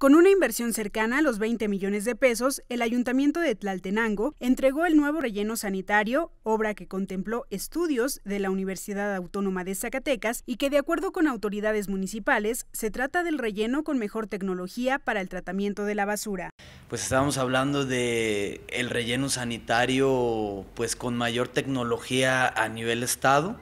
Con una inversión cercana a los 20 millones de pesos, el Ayuntamiento de Tlaltenango entregó el nuevo relleno sanitario, obra que contempló estudios de la Universidad Autónoma de Zacatecas y que de acuerdo con autoridades municipales se trata del relleno con mejor tecnología para el tratamiento de la basura. Pues estamos hablando de el relleno sanitario pues con mayor tecnología a nivel estado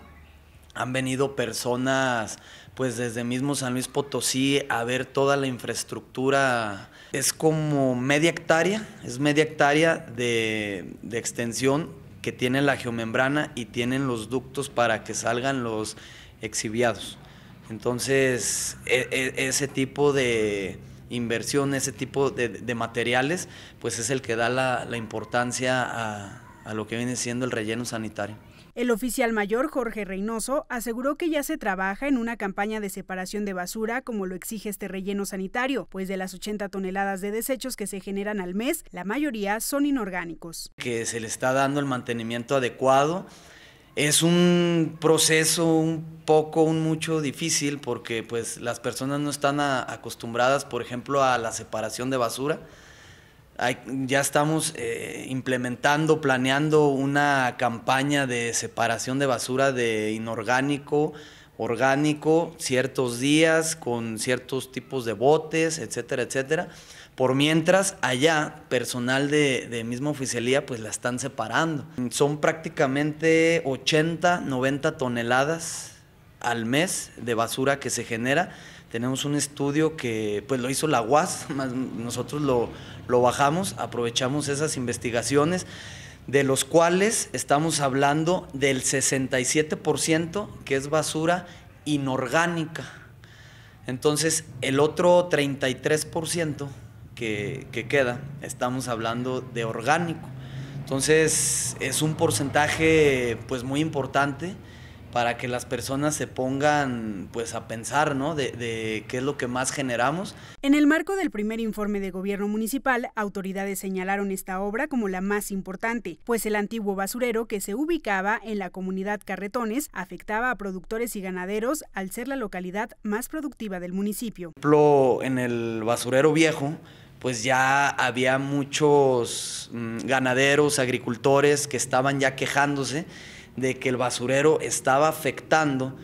han venido personas pues desde mismo San Luis Potosí a ver toda la infraestructura. Es como media hectárea, es media hectárea de, extensión que tiene la geomembrana y tienen los ductos para que salgan los exhibiados. Entonces, e, e, ese tipo de inversión, ese tipo de, materiales, pues es el que da la, la importancia a a lo que viene siendo el relleno sanitario. El oficial mayor Jorge Reynoso aseguró que ya se trabaja en una campaña de separación de basura como lo exige este relleno sanitario, pues de las 80 toneladas de desechos que se generan al mes, la mayoría son inorgánicos. Que se le está dando el mantenimiento adecuado. Es un proceso un poco, un mucho difícil porque pues las personas no están acostumbradas, por ejemplo, a la separación de basura ya estamos eh, implementando, planeando una campaña de separación de basura de inorgánico, orgánico, ciertos días, con ciertos tipos de botes, etcétera, etcétera. Por mientras, allá, personal de, de, misma oficialía, pues la están separando. Son prácticamente 80, 90 toneladas al mes de basura que se genera tenemos un estudio que pues, lo hizo la UAS, nosotros lo, bajamos, aprovechamos esas investigaciones, de los cuales estamos hablando del 67% que es basura inorgánica. Entonces, el otro 33% que, queda, estamos hablando de orgánico. Entonces, es un porcentaje pues muy importante para que las personas se pongan pues a pensar, De, qué es lo que más generamos. En el marco del primer informe de gobierno municipal, autoridades señalaron esta obra como la más importante, pues el antiguo basurero que se ubicaba en la comunidad Carretones afectaba a productores y ganaderos al ser la localidad más productiva del municipio. En el basurero viejo, pues ya había muchos mm, ganaderos, agricultores que estaban ya quejándose de que el basurero estaba afectando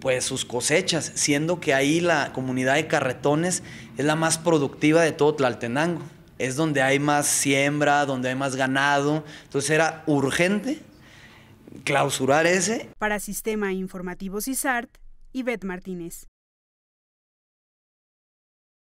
pues sus cosechas, siendo que ahí la comunidad de Carretones es la más productiva de todo Tlaltenango. Es donde hay más siembra, donde hay más ganado. Entonces era urgente clausurar ese. Para Sistema Informativo CISART, Ivette Martínez.